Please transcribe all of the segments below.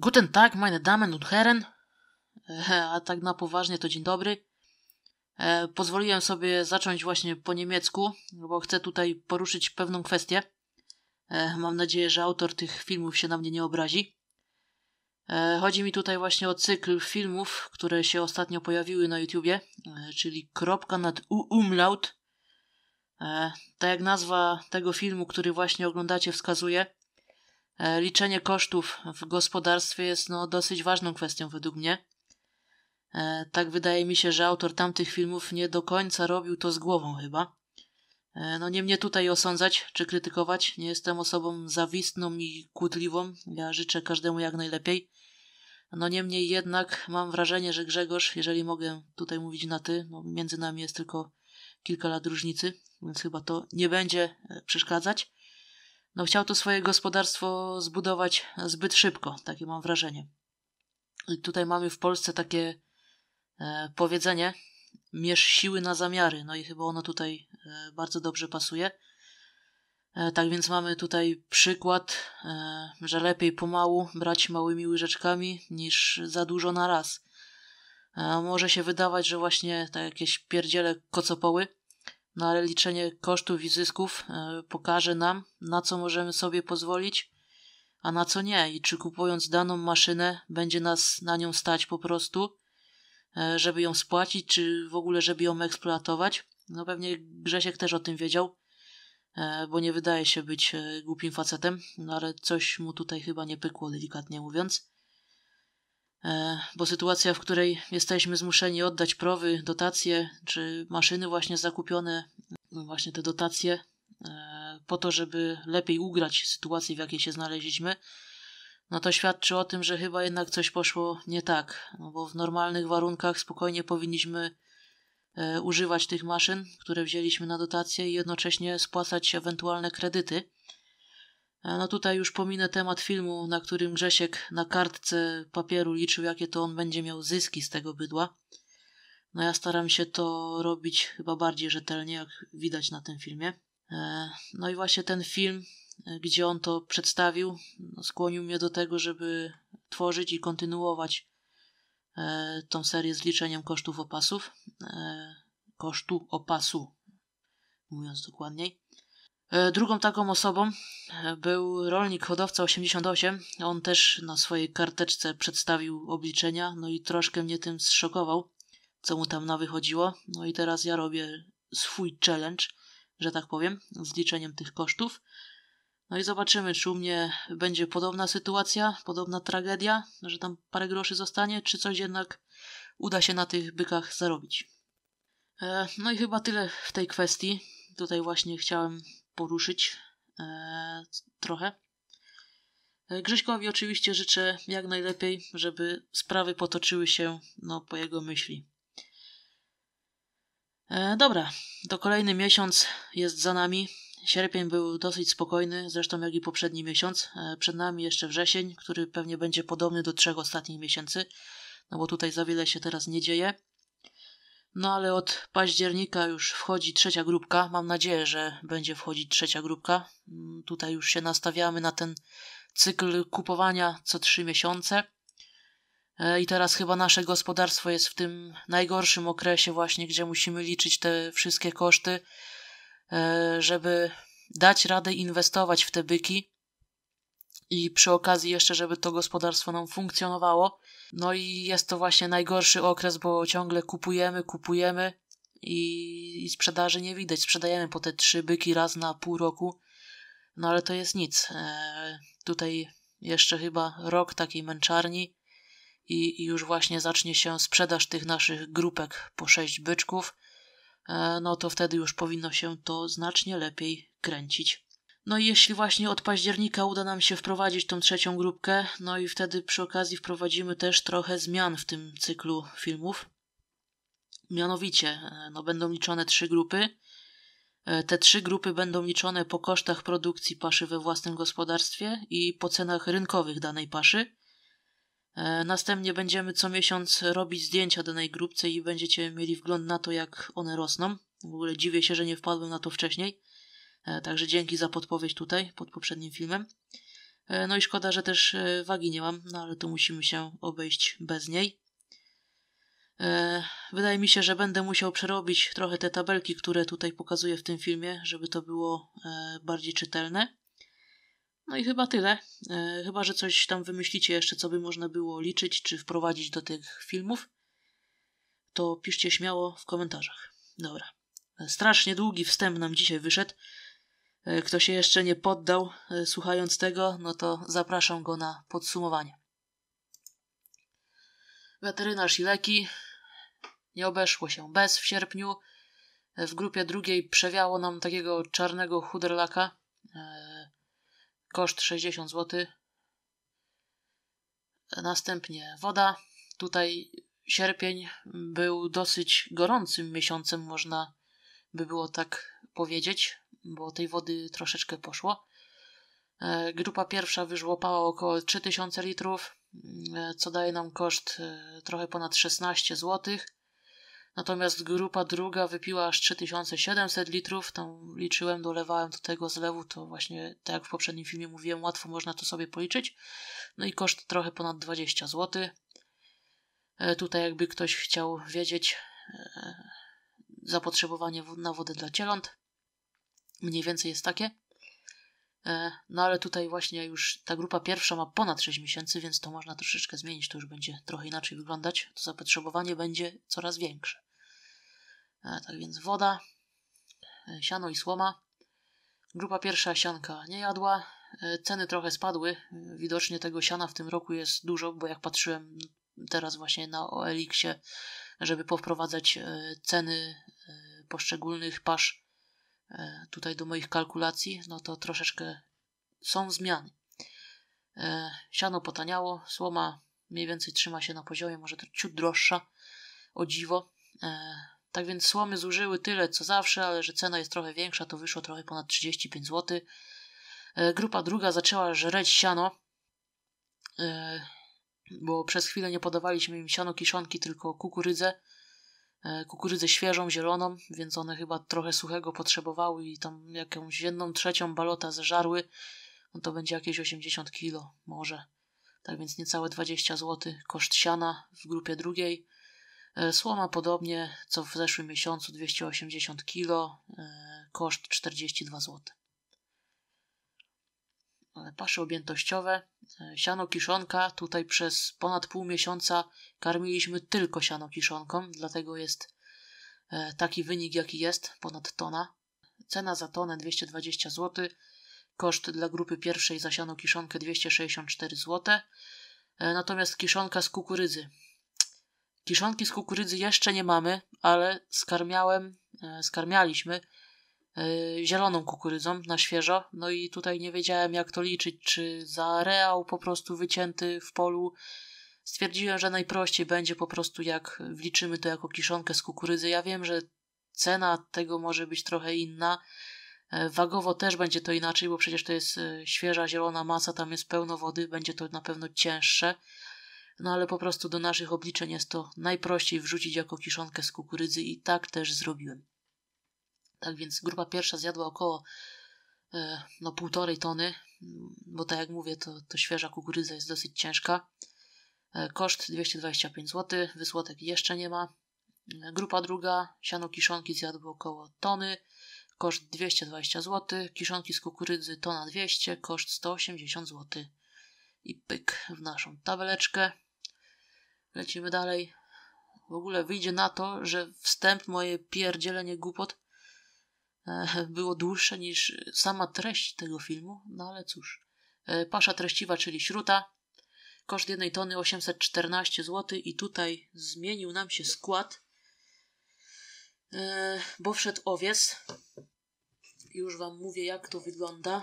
Guten Tag, meine Damen und Herren. E, a tak na poważnie to dzień dobry. E, pozwoliłem sobie zacząć właśnie po niemiecku, bo chcę tutaj poruszyć pewną kwestię. E, mam nadzieję, że autor tych filmów się na mnie nie obrazi. Chodzi mi tutaj właśnie o cykl filmów, które się ostatnio pojawiły na YouTubie, czyli kropka nad U umlaut. Tak jak nazwa tego filmu, który właśnie oglądacie, wskazuje, E, liczenie kosztów w gospodarstwie jest no, dosyć ważną kwestią według mnie. E, tak wydaje mi się, że autor tamtych filmów nie do końca robił to z głową chyba. E, no nie mnie tutaj osądzać czy krytykować, nie jestem osobą zawistną i kłótliwą, ja życzę każdemu jak najlepiej. No niemniej jednak mam wrażenie, że Grzegorz, jeżeli mogę tutaj mówić na ty, no między nami jest tylko kilka lat różnicy, więc chyba to nie będzie przeszkadzać no chciał to swoje gospodarstwo zbudować zbyt szybko, takie mam wrażenie. I tutaj mamy w Polsce takie e, powiedzenie, mierz siły na zamiary, no i chyba ono tutaj e, bardzo dobrze pasuje. E, tak więc mamy tutaj przykład, e, że lepiej pomału brać małymi łyżeczkami niż za dużo na raz. E, może się wydawać, że właśnie takie jakieś pierdziele kocopoły, no ale liczenie kosztów i zysków e, pokaże nam, na co możemy sobie pozwolić, a na co nie i czy kupując daną maszynę będzie nas na nią stać po prostu, e, żeby ją spłacić, czy w ogóle żeby ją eksploatować. No pewnie Grzesiek też o tym wiedział, e, bo nie wydaje się być głupim facetem, no ale coś mu tutaj chyba nie pykło, delikatnie mówiąc. E, bo sytuacja, w której jesteśmy zmuszeni oddać prowy, dotacje czy maszyny właśnie zakupione, no właśnie te dotacje, e, po to, żeby lepiej ugrać sytuację, w jakiej się znaleźliśmy, no to świadczy o tym, że chyba jednak coś poszło nie tak, no bo w normalnych warunkach spokojnie powinniśmy e, używać tych maszyn, które wzięliśmy na dotacje i jednocześnie spłacać ewentualne kredyty. E, no tutaj już pominę temat filmu, na którym Grzesiek na kartce papieru liczył, jakie to on będzie miał zyski z tego bydła. No ja staram się to robić chyba bardziej rzetelnie, jak widać na tym filmie. E, no i właśnie ten film, e, gdzie on to przedstawił, no skłonił mnie do tego, żeby tworzyć i kontynuować tą serię z liczeniem kosztów opasów. Kosztu opasu, mówiąc dokładniej. E, drugą taką osobą e, był rolnik hodowca 88. On też na swojej karteczce przedstawił obliczenia, no i troszkę mnie tym zszokował, co mu tam na wychodziło. No i teraz ja robię swój challenge, że tak powiem, z liczeniem tych kosztów. No i zobaczymy, czy u mnie będzie podobna sytuacja, podobna tragedia, że tam parę groszy zostanie, czy coś jednak uda się na tych bykach zarobić. E, no i chyba tyle w tej kwestii. Tutaj właśnie chciałem poruszyć e, trochę. E, Grześkowi oczywiście życzę jak najlepiej, żeby sprawy potoczyły się no, po jego myśli. E, dobra, to kolejny miesiąc jest za nami. Sierpień był dosyć spokojny, zresztą jak i poprzedni miesiąc. E, przed nami jeszcze wrzesień, który pewnie będzie podobny do trzech ostatnich miesięcy, no bo tutaj za wiele się teraz nie dzieje. No ale od października już wchodzi trzecia grupka. Mam nadzieję, że będzie wchodzić trzecia grupka. Mm, tutaj już się nastawiamy na ten cykl kupowania co trzy miesiące. E, I teraz chyba nasze gospodarstwo jest w tym najgorszym okresie właśnie, gdzie musimy liczyć te wszystkie koszty, e, żeby dać radę inwestować w te byki i przy okazji jeszcze, żeby to gospodarstwo nam funkcjonowało. No i jest to właśnie najgorszy okres, bo ciągle kupujemy, kupujemy i, i sprzedaży nie widać. Sprzedajemy po te trzy byki raz na pół roku, no ale to jest nic. E, tutaj jeszcze chyba rok takiej męczarni i, i, już właśnie zacznie się sprzedaż tych naszych grupek po sześć byczków. E, no to wtedy już powinno się to znacznie lepiej kręcić. No i jeśli właśnie od października uda nam się wprowadzić tą trzecią grupkę, no i wtedy przy okazji wprowadzimy też trochę zmian w tym cyklu filmów. Mianowicie, e, no będą liczone trzy grupy. E, te trzy grupy będą liczone po kosztach produkcji paszy we własnym gospodarstwie i po cenach rynkowych danej paszy. E, następnie będziemy co miesiąc robić zdjęcia danej grupce i będziecie mieli wgląd na to, jak one rosną. W ogóle dziwię się, że nie wpadłem na to wcześniej. E, także dzięki za podpowiedź tutaj, pod poprzednim filmem. E, no i szkoda, że też e, wagi nie mam, no ale tu musimy się obejść bez niej. Wydaje mi się, że będę musiał przerobić trochę te tabelki, które tutaj pokazuję w tym filmie, żeby to było bardziej czytelne. No i chyba tyle. Chyba, że coś tam wymyślicie jeszcze, co by można było liczyć czy wprowadzić do tych filmów, to piszcie śmiało w komentarzach. Dobra. Strasznie długi wstęp nam dzisiaj wyszedł. E, kto się jeszcze nie poddał, e, słuchając tego, no to zapraszam go na podsumowanie. Weterynarz i leki. Nie obeszło się bez w sierpniu. E, w grupie drugiej przewiało nam takiego czarnego chuderlaka. Koszt 60 zł. Następnie woda. Tutaj sierpień był dosyć gorącym miesiącem, można by było tak powiedzieć bo tej wody troszeczkę poszło. E, grupa pierwsza wyżłopała około 3000 litrów, e, co daje nam koszt e, trochę ponad 16 zł. Natomiast grupa druga wypiła aż 3700 litrów. Tam liczyłem, dolewałem do tego zlewu, to właśnie tak jak w poprzednim filmie mówiłem, łatwo można to sobie policzyć. No i koszt trochę ponad 20 zł. Tutaj jakby ktoś chciał wiedzieć zapotrzebowanie na wodę dla cieląt mniej więcej jest takie. E, no ale tutaj właśnie już ta grupa pierwsza ma ponad 6 miesięcy, więc to można troszeczkę zmienić, to już będzie trochę inaczej wyglądać, to zapotrzebowanie będzie coraz większe. E, tak więc woda, e, siano i słoma. Grupa pierwsza sianka nie jadła, ceny trochę spadły, widocznie tego siana w tym roku jest dużo, bo jak patrzyłem teraz właśnie na OLX-ie, żeby powprowadzać ceny poszczególnych pasz E, tutaj do moich kalkulacji, no to troszeczkę są zmiany. E, siano potaniało, słoma mniej więcej trzyma się na poziomie, może to ciut droższa, o dziwo. E, tak więc słomy zużyły tyle co zawsze, ale że cena jest trochę większa, to wyszło trochę ponad 35 zł. Grupa druga zaczęła żreć siano, bo przez chwilę nie podawaliśmy im siano kiszonki, tylko kukurydzę E, kukurydzę świeżą, zieloną, więc one chyba trochę suchego potrzebowały i tam jakąś jedną trzecią balota zeżarły, no to będzie jakieś 80 kilo, może. Tak więc niecałe 20 zł koszt siana w grupie drugiej. E, słoma podobnie, co w zeszłym miesiącu 280 kilo, e, koszt 42 zł. E, pasze objętościowe, e, siano kiszonka. Tutaj przez ponad pół miesiąca karmiliśmy tylko siano kiszonką, dlatego jest e, taki wynik jaki jest, ponad tona. Cena za tonę 220 zł, koszt dla grupy pierwszej za siano kiszonkę 264 zł, natomiast kiszonka z kukurydzy. Kiszonki z kukurydzy jeszcze nie mamy, ale skarmiałem, skarmialiśmy E, zieloną kukurydzą na świeżo. No i tutaj nie wiedziałem jak to liczyć, czy za reał po prostu wycięty w polu. Stwierdziłem, że najprościej będzie po prostu jak wliczymy to jako kiszonkę z kukurydzy. Ja wiem, że cena tego może być trochę inna. E, wagowo też będzie to inaczej, bo przecież to jest e, świeża, zielona masa, tam jest pełno wody, będzie to na pewno cięższe. No ale po prostu do naszych obliczeń jest to najprościej wrzucić jako kiszonkę z kukurydzy i tak też zrobiłem. Tak więc grupa pierwsza zjadła około e, no, półtorej tony, bo tak jak mówię, to, to świeża kukurydza jest dosyć ciężka. E, koszt 225 zł, wysłotek jeszcze nie ma. E, grupa druga, siano kiszonki zjadły około tony, koszt 220 zł, kiszonki z kukurydzy tona 200, koszt 180 zł. I pyk w naszą tabeleczkę. Lecimy dalej. W ogóle wyjdzie na to, że wstęp moje pierdzielenie głupot E, było dłuższe niż sama treść tego filmu, no ale cóż. E, Pasza treściwa, czyli śruta. Koszt jednej tony 814 zł i tutaj zmienił nam się skład, e, bo wszedł owiec. Już Wam mówię, jak to wygląda.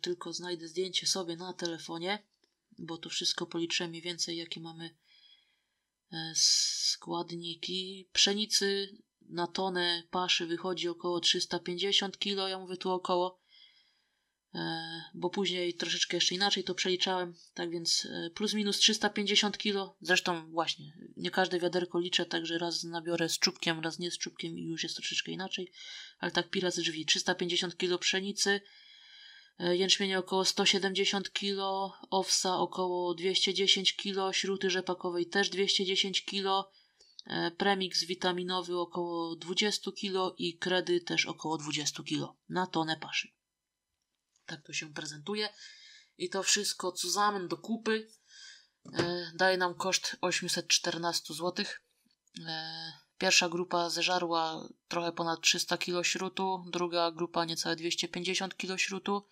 Tylko znajdę zdjęcie sobie na telefonie, bo to wszystko policzę mniej więcej, jakie mamy składniki pszenicy na tonę paszy wychodzi około 350 kg, ja mówię tu około, e, bo później troszeczkę jeszcze inaczej to przeliczałem, tak więc e, plus minus 350 kg, zresztą właśnie, nie każde wiaderko liczę, także raz nabiorę z czubkiem, raz nie z czubkiem i już jest troszeczkę inaczej, ale tak pila z drzwi, 350 kg pszenicy, e, jęczmienie około 170 kg, owsa około 210 kg, śruty rzepakowej też 210 kg, premiks witaminowy około 20 kg i kredy też około 20 kg na tonę paszy. Tak to się prezentuje. I to wszystko zusammen do kupy e, daje nam koszt 814 zł. E, pierwsza grupa zeżarła trochę ponad 300 kg śrutu, druga grupa niecałe 250 kg śrutu.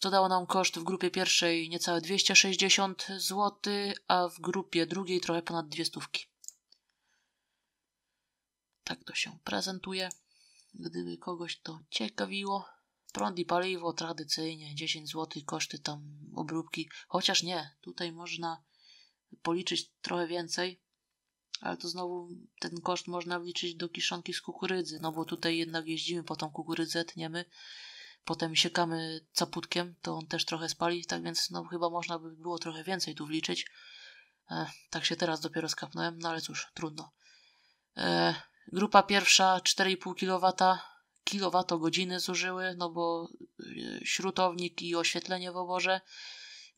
To dało nam koszt w grupie pierwszej niecałe 260 zł, a w grupie drugiej trochę ponad 200 zł. Tak to się prezentuje. Gdyby kogoś to ciekawiło. Prąd i paliwo tradycyjnie 10 zł koszty tam obróbki. Chociaż nie, tutaj można policzyć trochę więcej, ale to znowu ten koszt można wliczyć do kiszonki z kukurydzy, no bo tutaj jednak jeździmy po tą kukurydzę, tniemy, potem siekamy caputkiem, to on też trochę spali, tak więc no chyba można by było trochę więcej tu wliczyć. E, tak się teraz dopiero skapnąłem, no ale cóż, trudno. E, Grupa pierwsza 4,5 kW, kilowatogodziny zużyły, no bo e, śrutownik i oświetlenie w oborze.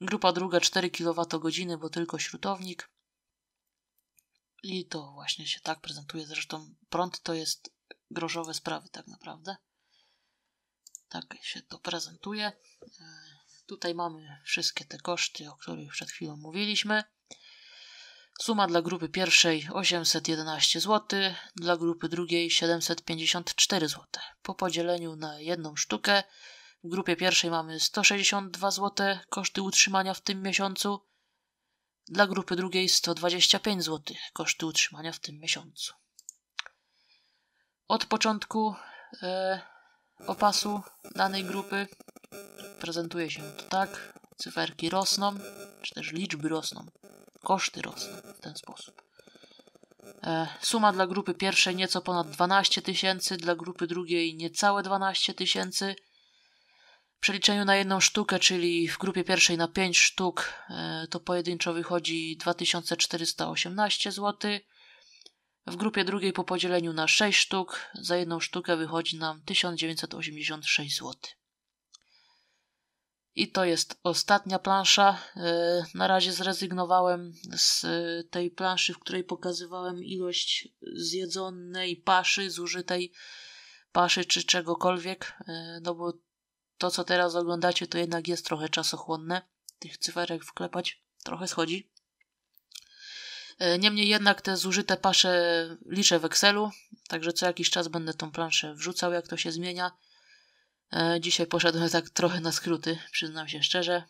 Grupa druga 4 kWh, bo tylko śrutownik. I to właśnie się tak prezentuje. Zresztą prąd to jest grożowe sprawy tak naprawdę. Tak się to prezentuje. E, tutaj mamy wszystkie te koszty, o których przed chwilą mówiliśmy. Suma dla grupy pierwszej 811 zł, dla grupy drugiej 754 zł. Po podzieleniu na jedną sztukę w grupie pierwszej mamy 162 zł koszty utrzymania w tym miesiącu, dla grupy drugiej 125 zł koszty utrzymania w tym miesiącu. Od początku e, opasu danej grupy prezentuje się to tak, cyferki rosną, czy też liczby rosną. Koszty rosną w ten sposób. E, suma dla grupy pierwszej nieco ponad 12 tysięcy, dla grupy drugiej niecałe 12 tysięcy. W przeliczeniu na jedną sztukę, czyli w grupie pierwszej na 5 sztuk, e, to pojedynczo wychodzi 2418 zł. W grupie drugiej po podzieleniu na 6 sztuk, za jedną sztukę wychodzi nam 1986 zł. I to jest ostatnia plansza. E, na razie zrezygnowałem z e, tej planszy, w której pokazywałem ilość zjedzonej paszy, zużytej paszy czy czegokolwiek, e, no bo to, co teraz oglądacie, to jednak jest trochę czasochłonne. Tych cyferek wklepać trochę schodzi. Niemniej jednak te zużyte pasze liczę w Excelu, także co jakiś czas będę tą planszę wrzucał, jak to się zmienia. E, dzisiaj poszedłem tak trochę na skróty, przyznam się szczerze.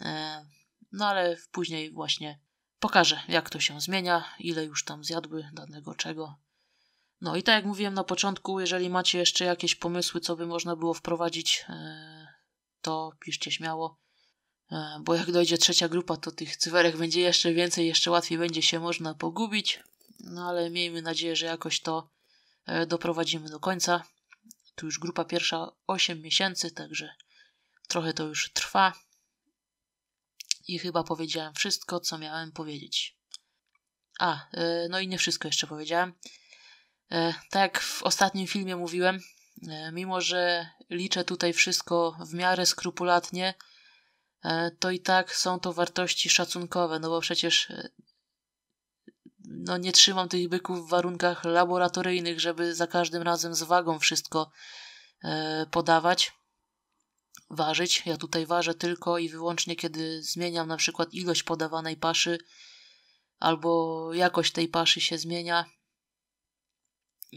E, no ale później właśnie pokażę, jak to się zmienia, ile już tam zjadły danego czego. No i tak jak mówiłem na początku, jeżeli macie jeszcze jakieś pomysły, co by można było wprowadzić, e, to piszcie śmiało. Bo jak dojdzie trzecia grupa, to tych cyferek będzie jeszcze więcej, jeszcze łatwiej będzie się można pogubić. No ale miejmy nadzieję, że jakoś to doprowadzimy do końca. Tu już grupa pierwsza 8 miesięcy, także trochę to już trwa. I chyba powiedziałem wszystko, co miałem powiedzieć. A, e, no i nie wszystko jeszcze powiedziałem. E, tak jak w ostatnim filmie mówiłem, e, mimo że liczę tutaj wszystko w miarę skrupulatnie, to i tak są to wartości szacunkowe, no bo przecież no nie trzymam tych byków w warunkach laboratoryjnych, żeby za każdym razem z wagą wszystko e, podawać, ważyć. Ja tutaj ważę tylko i wyłącznie, kiedy zmieniam na przykład ilość podawanej paszy albo jakość tej paszy się zmienia,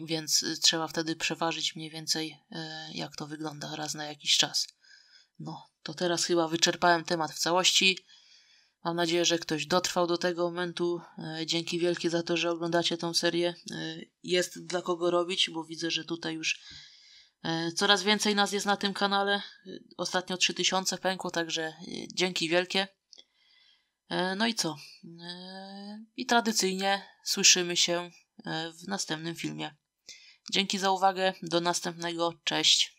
więc y, trzeba wtedy przeważyć mniej więcej, e, jak to wygląda raz na jakiś czas. No, to teraz chyba wyczerpałem temat w całości. Mam nadzieję, że ktoś dotrwał do tego momentu. E, dzięki wielkie za to, że oglądacie tą serię. E, jest dla kogo robić, bo widzę, że tutaj już e, coraz więcej nas jest na tym kanale. Ostatnio 3000 pękło, także dzięki wielkie. No i co? I tradycyjnie słyszymy się w następnym filmie. Dzięki za uwagę. Do następnego. Cześć.